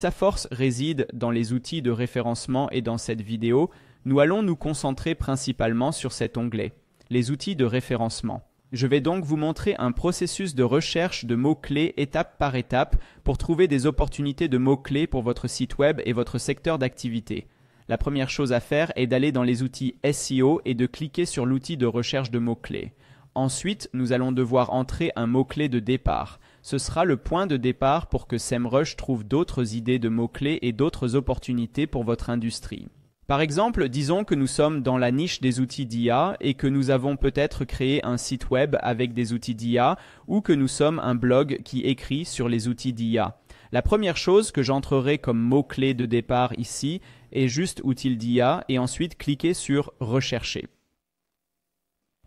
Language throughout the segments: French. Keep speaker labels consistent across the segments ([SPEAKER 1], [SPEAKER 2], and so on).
[SPEAKER 1] Sa force réside dans les outils de référencement et dans cette vidéo, nous allons nous concentrer principalement sur cet onglet, les outils de référencement. Je vais donc vous montrer un processus de recherche de mots-clés étape par étape pour trouver des opportunités de mots-clés pour votre site web et votre secteur d'activité. La première chose à faire est d'aller dans les outils SEO et de cliquer sur l'outil de recherche de mots-clés. Ensuite, nous allons devoir entrer un mot-clé de départ. Ce sera le point de départ pour que SEMrush trouve d'autres idées de mots-clés et d'autres opportunités pour votre industrie. Par exemple, disons que nous sommes dans la niche des outils d'IA et que nous avons peut-être créé un site web avec des outils d'IA ou que nous sommes un blog qui écrit sur les outils d'IA. La première chose que j'entrerai comme mot-clé de départ ici est juste outil d'IA et ensuite cliquez sur rechercher.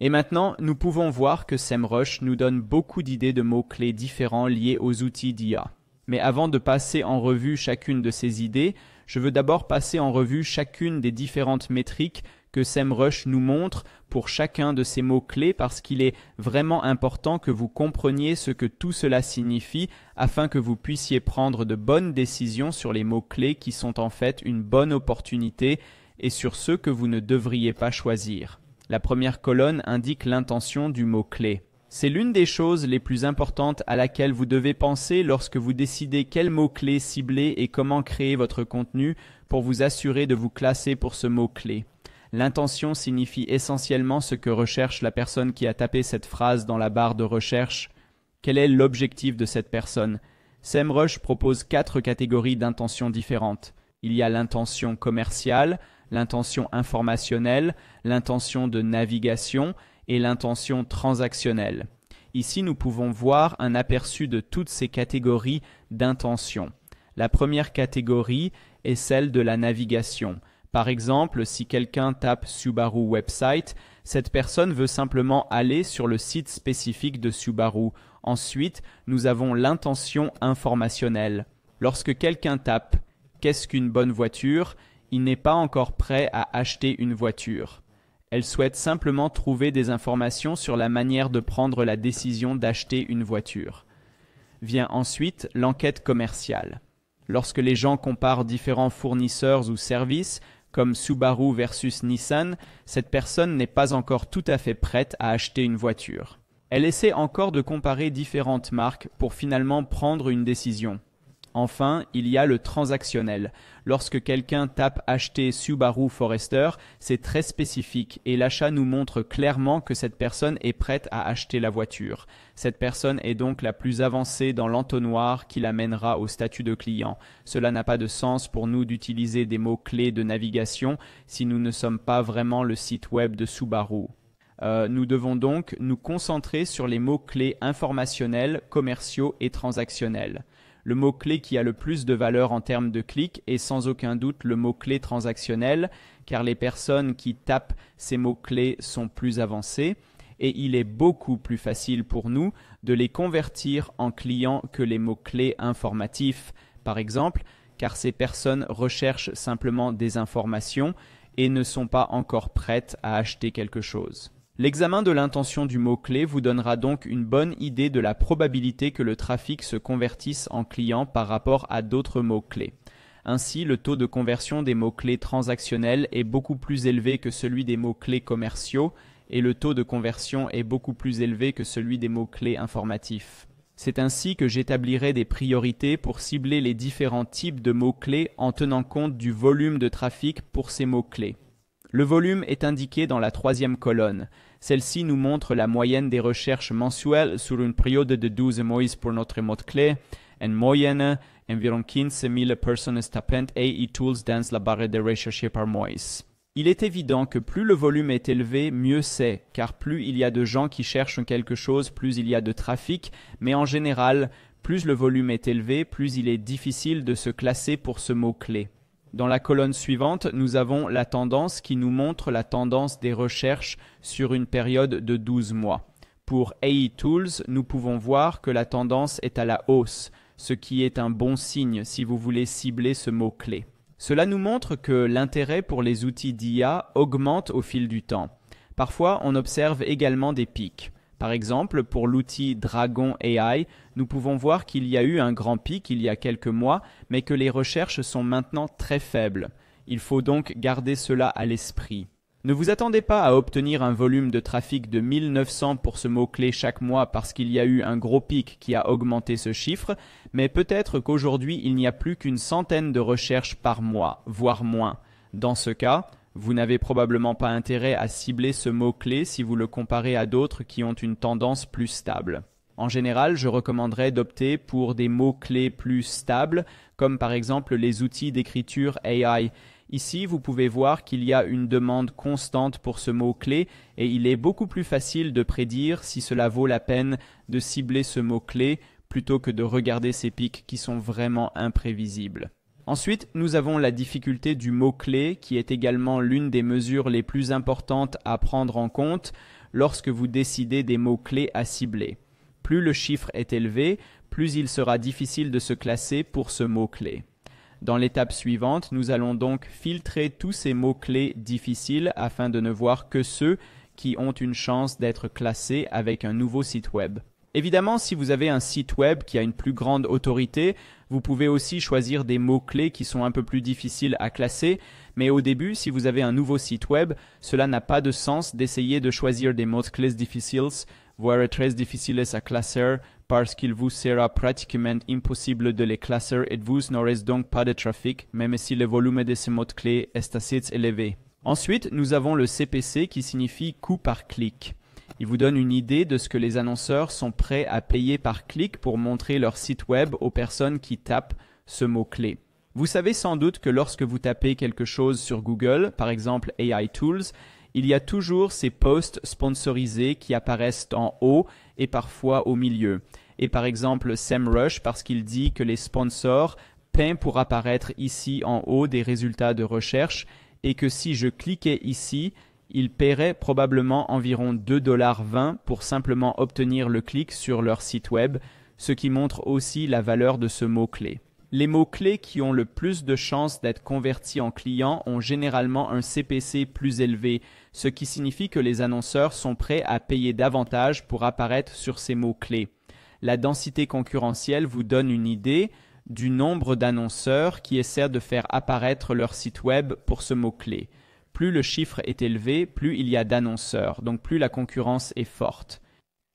[SPEAKER 1] Et maintenant, nous pouvons voir que SEMrush nous donne beaucoup d'idées de mots-clés différents liés aux outils d'IA. Mais avant de passer en revue chacune de ces idées, je veux d'abord passer en revue chacune des différentes métriques que SEMrush nous montre pour chacun de ces mots-clés parce qu'il est vraiment important que vous compreniez ce que tout cela signifie afin que vous puissiez prendre de bonnes décisions sur les mots-clés qui sont en fait une bonne opportunité et sur ceux que vous ne devriez pas choisir. La première colonne indique l'intention du mot-clé. C'est l'une des choses les plus importantes à laquelle vous devez penser lorsque vous décidez quel mot-clé cibler et comment créer votre contenu pour vous assurer de vous classer pour ce mot-clé. L'intention signifie essentiellement ce que recherche la personne qui a tapé cette phrase dans la barre de recherche. Quel est l'objectif de cette personne SEMrush propose quatre catégories d'intentions différentes. Il y a l'intention commerciale, l'intention informationnelle, l'intention de navigation et l'intention transactionnelle. Ici, nous pouvons voir un aperçu de toutes ces catégories d'intentions. La première catégorie est celle de la navigation. Par exemple, si quelqu'un tape Subaru website, cette personne veut simplement aller sur le site spécifique de Subaru. Ensuite, nous avons l'intention informationnelle. Lorsque quelqu'un tape Qu'est-ce qu'une bonne voiture il n'est pas encore prêt à acheter une voiture. Elle souhaite simplement trouver des informations sur la manière de prendre la décision d'acheter une voiture. Vient ensuite l'enquête commerciale. Lorsque les gens comparent différents fournisseurs ou services, comme Subaru versus Nissan, cette personne n'est pas encore tout à fait prête à acheter une voiture. Elle essaie encore de comparer différentes marques pour finalement prendre une décision. Enfin, il y a le transactionnel. Lorsque quelqu'un tape acheter Subaru Forester, c'est très spécifique et l'achat nous montre clairement que cette personne est prête à acheter la voiture. Cette personne est donc la plus avancée dans l'entonnoir qui l'amènera au statut de client. Cela n'a pas de sens pour nous d'utiliser des mots-clés de navigation si nous ne sommes pas vraiment le site web de Subaru. Euh, nous devons donc nous concentrer sur les mots-clés informationnels, commerciaux et transactionnels. Le mot-clé qui a le plus de valeur en termes de clics est sans aucun doute le mot-clé transactionnel, car les personnes qui tapent ces mots-clés sont plus avancées et il est beaucoup plus facile pour nous de les convertir en clients que les mots-clés informatifs, par exemple, car ces personnes recherchent simplement des informations et ne sont pas encore prêtes à acheter quelque chose. L'examen de l'intention du mot-clé vous donnera donc une bonne idée de la probabilité que le trafic se convertisse en client par rapport à d'autres mots-clés. Ainsi, le taux de conversion des mots-clés transactionnels est beaucoup plus élevé que celui des mots-clés commerciaux et le taux de conversion est beaucoup plus élevé que celui des mots-clés informatifs. C'est ainsi que j'établirai des priorités pour cibler les différents types de mots-clés en tenant compte du volume de trafic pour ces mots-clés. Le volume est indiqué dans la troisième colonne. Celle-ci nous montre la moyenne des recherches mensuelles sur une période de 12 mois pour notre mot-clé. En moyenne, environ 15 000 personnes tapent AI e Tools dans la barre de recherche par mois. Il est évident que plus le volume est élevé, mieux c'est, car plus il y a de gens qui cherchent quelque chose, plus il y a de trafic, mais en général, plus le volume est élevé, plus il est difficile de se classer pour ce mot-clé. Dans la colonne suivante, nous avons la tendance qui nous montre la tendance des recherches sur une période de 12 mois. Pour AI e Tools, nous pouvons voir que la tendance est à la hausse, ce qui est un bon signe si vous voulez cibler ce mot-clé. Cela nous montre que l'intérêt pour les outils d'IA augmente au fil du temps. Parfois, on observe également des pics. Par exemple, pour l'outil Dragon AI, nous pouvons voir qu'il y a eu un grand pic il y a quelques mois, mais que les recherches sont maintenant très faibles. Il faut donc garder cela à l'esprit. Ne vous attendez pas à obtenir un volume de trafic de 1900 pour ce mot-clé chaque mois parce qu'il y a eu un gros pic qui a augmenté ce chiffre, mais peut-être qu'aujourd'hui il n'y a plus qu'une centaine de recherches par mois, voire moins. Dans ce cas, vous n'avez probablement pas intérêt à cibler ce mot-clé si vous le comparez à d'autres qui ont une tendance plus stable. En général, je recommanderais d'opter pour des mots-clés plus stables, comme par exemple les outils d'écriture AI. Ici, vous pouvez voir qu'il y a une demande constante pour ce mot-clé et il est beaucoup plus facile de prédire si cela vaut la peine de cibler ce mot-clé plutôt que de regarder ces pics qui sont vraiment imprévisibles. Ensuite, nous avons la difficulté du mot-clé qui est également l'une des mesures les plus importantes à prendre en compte lorsque vous décidez des mots-clés à cibler. Plus le chiffre est élevé, plus il sera difficile de se classer pour ce mot-clé. Dans l'étape suivante, nous allons donc filtrer tous ces mots-clés difficiles afin de ne voir que ceux qui ont une chance d'être classés avec un nouveau site web. Évidemment, si vous avez un site web qui a une plus grande autorité, vous pouvez aussi choisir des mots-clés qui sont un peu plus difficiles à classer, mais au début, si vous avez un nouveau site web, cela n'a pas de sens d'essayer de choisir des mots-clés difficiles, voire très difficiles à classer, parce qu'il vous sera pratiquement impossible de les classer et vous n'aurez donc pas de trafic, même si le volume de ces mots-clés est assez élevé. Ensuite, nous avons le CPC qui signifie coût par clic. Il vous donne une idée de ce que les annonceurs sont prêts à payer par clic pour montrer leur site web aux personnes qui tapent ce mot-clé. Vous savez sans doute que lorsque vous tapez quelque chose sur Google, par exemple AI Tools, il y a toujours ces posts sponsorisés qui apparaissent en haut et parfois au milieu. Et par exemple SEMrush parce qu'il dit que les sponsors peint pour apparaître ici en haut des résultats de recherche et que si je cliquais ici, ils paieraient probablement environ 2,20$ pour simplement obtenir le clic sur leur site web, ce qui montre aussi la valeur de ce mot-clé. Les mots-clés qui ont le plus de chances d'être convertis en clients ont généralement un CPC plus élevé, ce qui signifie que les annonceurs sont prêts à payer davantage pour apparaître sur ces mots-clés. La densité concurrentielle vous donne une idée du nombre d'annonceurs qui essaient de faire apparaître leur site web pour ce mot-clé plus le chiffre est élevé, plus il y a d'annonceurs, donc plus la concurrence est forte.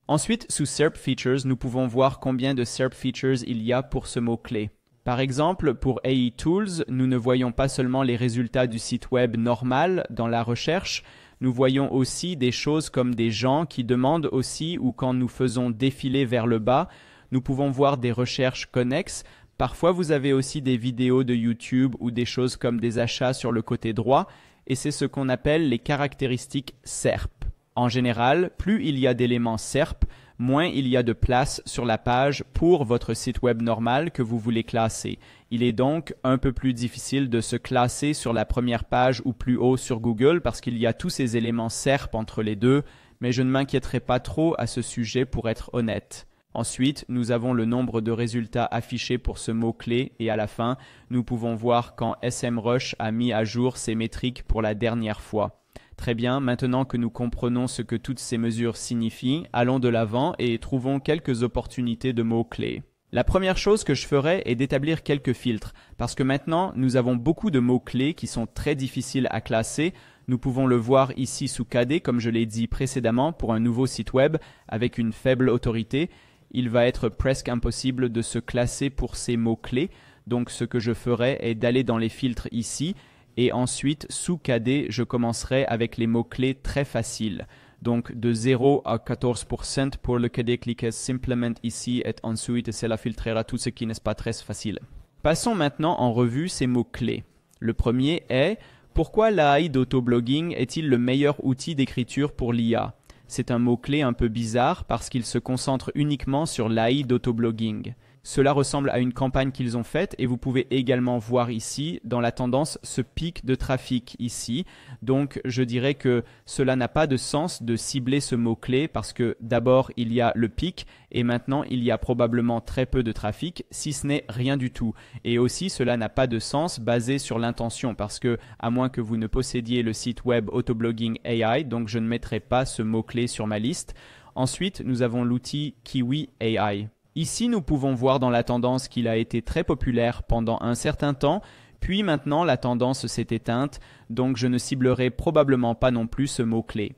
[SPEAKER 1] Ensuite, sous SERP Features, nous pouvons voir combien de SERP Features il y a pour ce mot-clé. Par exemple, pour AI Tools, nous ne voyons pas seulement les résultats du site web normal dans la recherche, nous voyons aussi des choses comme des gens qui demandent aussi ou quand nous faisons défiler vers le bas, nous pouvons voir des recherches connexes. Parfois, vous avez aussi des vidéos de YouTube ou des choses comme des achats sur le côté droit, et c'est ce qu'on appelle les caractéristiques SERP. En général, plus il y a d'éléments SERP, moins il y a de place sur la page pour votre site web normal que vous voulez classer. Il est donc un peu plus difficile de se classer sur la première page ou plus haut sur Google parce qu'il y a tous ces éléments SERP entre les deux, mais je ne m'inquiéterai pas trop à ce sujet pour être honnête. Ensuite, nous avons le nombre de résultats affichés pour ce mot-clé et à la fin, nous pouvons voir quand SMrush a mis à jour ses métriques pour la dernière fois. Très bien, maintenant que nous comprenons ce que toutes ces mesures signifient, allons de l'avant et trouvons quelques opportunités de mots-clés. La première chose que je ferai est d'établir quelques filtres, parce que maintenant nous avons beaucoup de mots-clés qui sont très difficiles à classer. Nous pouvons le voir ici sous KD, comme je l'ai dit précédemment, pour un nouveau site web avec une faible autorité, il va être presque impossible de se classer pour ces mots-clés. Donc ce que je ferai est d'aller dans les filtres ici et ensuite sous KD je commencerai avec les mots-clés très faciles. Donc de 0 à 14% pour le KD cliquez simplement ici et ensuite cela filtrera tout ce qui n'est pas très facile. Passons maintenant en revue ces mots-clés. Le premier est pourquoi l'AI d'autoblogging est-il le meilleur outil d'écriture pour l'IA c'est un mot-clé un peu bizarre parce qu'il se concentre uniquement sur l'AI d'autoblogging. Cela ressemble à une campagne qu'ils ont faite et vous pouvez également voir ici dans la tendance ce pic de trafic ici. Donc je dirais que cela n'a pas de sens de cibler ce mot-clé parce que d'abord il y a le pic et maintenant il y a probablement très peu de trafic si ce n'est rien du tout. Et aussi cela n'a pas de sens basé sur l'intention parce que à moins que vous ne possédiez le site web Autoblogging AI, donc je ne mettrai pas ce mot-clé sur ma liste. Ensuite, nous avons l'outil Kiwi AI. Ici, nous pouvons voir dans la tendance qu'il a été très populaire pendant un certain temps, puis maintenant la tendance s'est éteinte, donc je ne ciblerai probablement pas non plus ce mot-clé.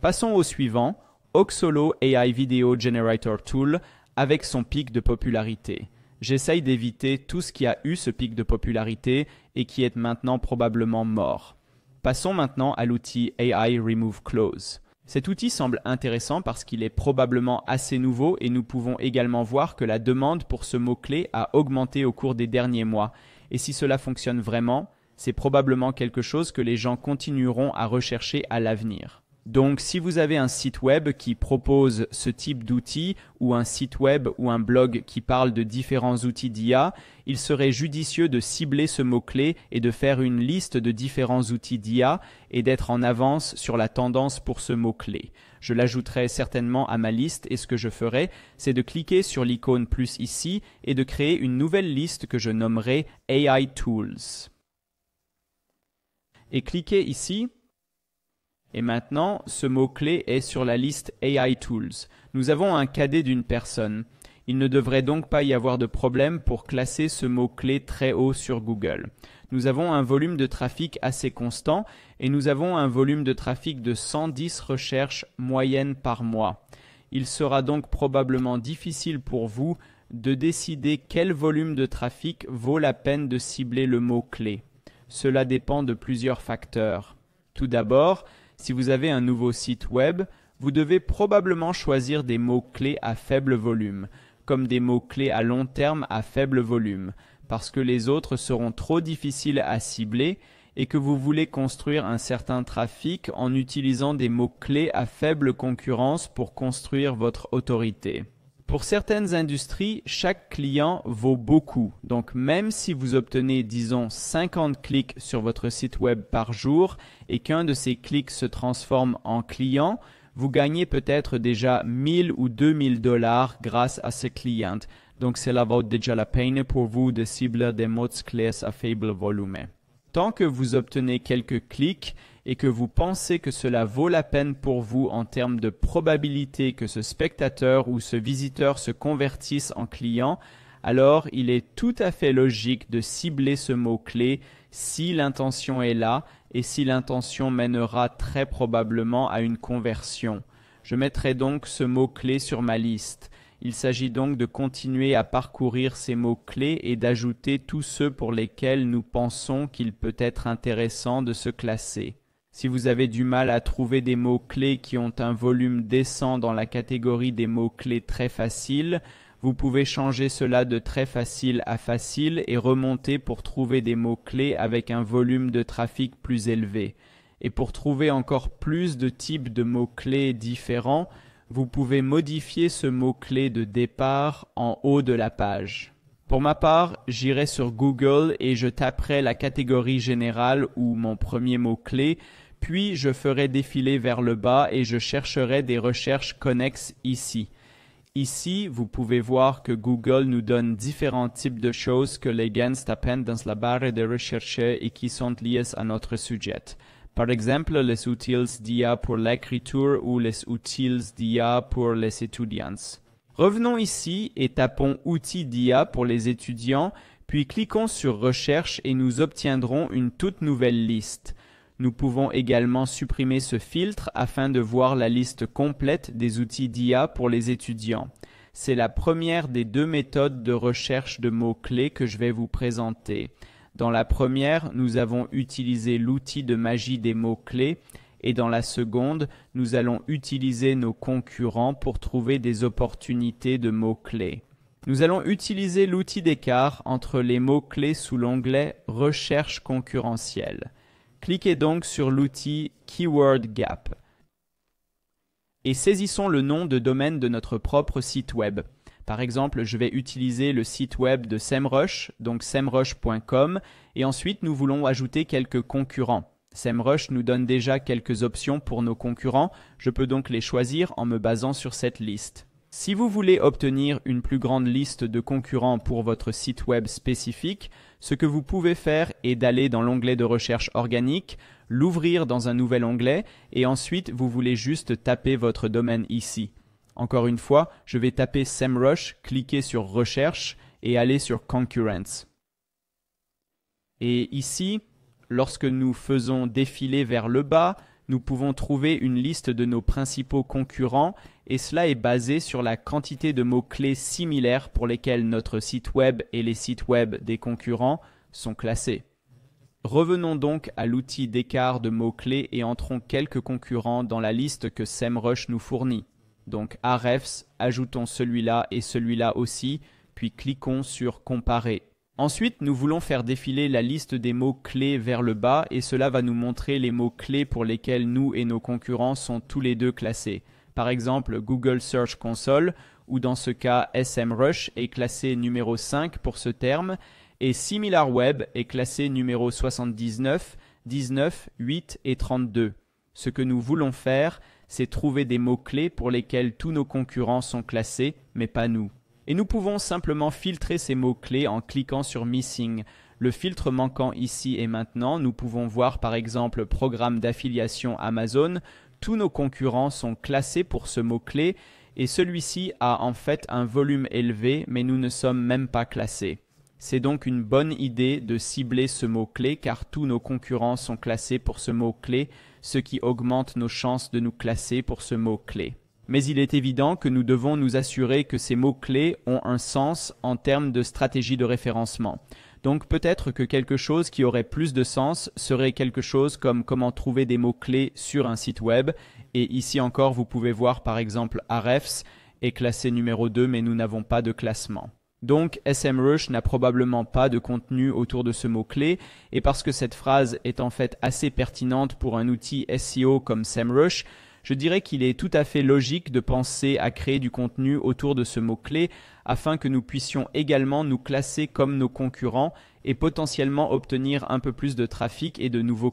[SPEAKER 1] Passons au suivant, Oxolo AI Video Generator Tool, avec son pic de popularité. J'essaye d'éviter tout ce qui a eu ce pic de popularité et qui est maintenant probablement mort. Passons maintenant à l'outil AI Remove Close. Cet outil semble intéressant parce qu'il est probablement assez nouveau et nous pouvons également voir que la demande pour ce mot-clé a augmenté au cours des derniers mois. Et si cela fonctionne vraiment, c'est probablement quelque chose que les gens continueront à rechercher à l'avenir. Donc si vous avez un site web qui propose ce type d'outils ou un site web ou un blog qui parle de différents outils d'IA, il serait judicieux de cibler ce mot-clé et de faire une liste de différents outils d'IA et d'être en avance sur la tendance pour ce mot-clé. Je l'ajouterai certainement à ma liste et ce que je ferai, c'est de cliquer sur l'icône plus ici et de créer une nouvelle liste que je nommerai AI Tools. Et cliquez ici et maintenant, ce mot-clé est sur la liste AI Tools. Nous avons un cadet d'une personne. Il ne devrait donc pas y avoir de problème pour classer ce mot-clé très haut sur Google. Nous avons un volume de trafic assez constant et nous avons un volume de trafic de 110 recherches moyennes par mois. Il sera donc probablement difficile pour vous de décider quel volume de trafic vaut la peine de cibler le mot-clé. Cela dépend de plusieurs facteurs. Tout d'abord, si vous avez un nouveau site web, vous devez probablement choisir des mots-clés à faible volume, comme des mots-clés à long terme à faible volume, parce que les autres seront trop difficiles à cibler et que vous voulez construire un certain trafic en utilisant des mots-clés à faible concurrence pour construire votre autorité. Pour certaines industries, chaque client vaut beaucoup. Donc même si vous obtenez, disons, 50 clics sur votre site web par jour et qu'un de ces clics se transforme en client, vous gagnez peut-être déjà 1000 ou 2000 dollars grâce à ce client. Donc cela vaut déjà la peine pour vous de cibler des mots clés à faible volume. Tant que vous obtenez quelques clics, et que vous pensez que cela vaut la peine pour vous en termes de probabilité que ce spectateur ou ce visiteur se convertisse en client, alors il est tout à fait logique de cibler ce mot-clé si l'intention est là et si l'intention mènera très probablement à une conversion. Je mettrai donc ce mot-clé sur ma liste. Il s'agit donc de continuer à parcourir ces mots-clés et d'ajouter tous ceux pour lesquels nous pensons qu'il peut être intéressant de se classer. Si vous avez du mal à trouver des mots-clés qui ont un volume décent dans la catégorie des mots-clés très faciles, vous pouvez changer cela de très facile à facile et remonter pour trouver des mots-clés avec un volume de trafic plus élevé. Et pour trouver encore plus de types de mots-clés différents, vous pouvez modifier ce mot-clé de départ en haut de la page. Pour ma part, j'irai sur Google et je taperai la catégorie générale ou mon premier mot-clé puis je ferai défiler vers le bas et je chercherai des recherches connexes ici. Ici, vous pouvez voir que Google nous donne différents types de choses que les gens tapent dans la barre de recherche et qui sont liées à notre sujet. Par exemple, les outils d'IA pour l'écriture ou les outils d'IA pour les étudiants. Revenons ici et tapons outils d'IA pour les étudiants, puis cliquons sur recherche et nous obtiendrons une toute nouvelle liste. Nous pouvons également supprimer ce filtre afin de voir la liste complète des outils d'IA pour les étudiants. C'est la première des deux méthodes de recherche de mots-clés que je vais vous présenter. Dans la première, nous avons utilisé l'outil de magie des mots-clés et dans la seconde, nous allons utiliser nos concurrents pour trouver des opportunités de mots-clés. Nous allons utiliser l'outil d'écart entre les mots-clés sous l'onglet Recherche concurrentielle. Cliquez donc sur l'outil Keyword Gap et saisissons le nom de domaine de notre propre site web. Par exemple, je vais utiliser le site web de SEMrush, donc semrush.com, et ensuite nous voulons ajouter quelques concurrents. SEMrush nous donne déjà quelques options pour nos concurrents, je peux donc les choisir en me basant sur cette liste. Si vous voulez obtenir une plus grande liste de concurrents pour votre site web spécifique, ce que vous pouvez faire est d'aller dans l'onglet de recherche organique, l'ouvrir dans un nouvel onglet et ensuite vous voulez juste taper votre domaine ici. Encore une fois, je vais taper SEMrush, cliquer sur recherche et aller sur concurrence. Et ici, lorsque nous faisons défiler vers le bas, nous pouvons trouver une liste de nos principaux concurrents et cela est basé sur la quantité de mots-clés similaires pour lesquels notre site web et les sites web des concurrents sont classés. Revenons donc à l'outil d'écart de mots-clés et entrons quelques concurrents dans la liste que SEMrush nous fournit. Donc à ajoutons celui-là et celui-là aussi, puis cliquons sur Comparer. Ensuite, nous voulons faire défiler la liste des mots clés vers le bas et cela va nous montrer les mots clés pour lesquels nous et nos concurrents sont tous les deux classés. Par exemple, Google Search Console, ou dans ce cas SM Rush est classé numéro 5 pour ce terme, et SimilarWeb est classé numéro 79, 19, 8 et 32. Ce que nous voulons faire, c'est trouver des mots-clés pour lesquels tous nos concurrents sont classés, mais pas nous. Et nous pouvons simplement filtrer ces mots-clés en cliquant sur Missing. Le filtre manquant ici et maintenant, nous pouvons voir par exemple Programme d'affiliation Amazon. Tous nos concurrents sont classés pour ce mot-clé et celui-ci a en fait un volume élevé mais nous ne sommes même pas classés. C'est donc une bonne idée de cibler ce mot-clé car tous nos concurrents sont classés pour ce mot-clé, ce qui augmente nos chances de nous classer pour ce mot-clé. Mais il est évident que nous devons nous assurer que ces mots-clés ont un sens en termes de stratégie de référencement. Donc peut-être que quelque chose qui aurait plus de sens serait quelque chose comme comment trouver des mots-clés sur un site web. Et ici encore, vous pouvez voir par exemple Arefs est classé numéro 2 mais nous n'avons pas de classement. Donc SMrush n'a probablement pas de contenu autour de ce mot-clé et parce que cette phrase est en fait assez pertinente pour un outil SEO comme SEMrush, je dirais qu'il est tout à fait logique de penser à créer du contenu autour de ce mot-clé afin que nous puissions également nous classer comme nos concurrents et potentiellement obtenir un peu plus de trafic et de nouveaux